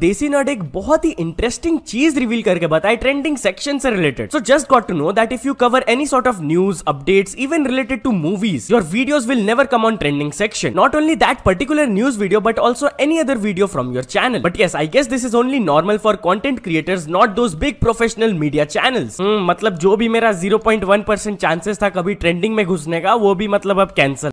देसी नट एक बहुत ही इंटरेस्टिंग चीज रिवील करके बताए ट्रेंडिंग सेक्शन से related so just got to know that if you cover any sort of news updates even related to movies your videos will never come on trending section not only that particular news video but also any other video from your channel but ये I guess this is only normal for content creators not those big professional media channel मतलब जो भी मेरा zero point one percent chances था कभी trending में घुसने का वो भी मतलब अब कैंसिल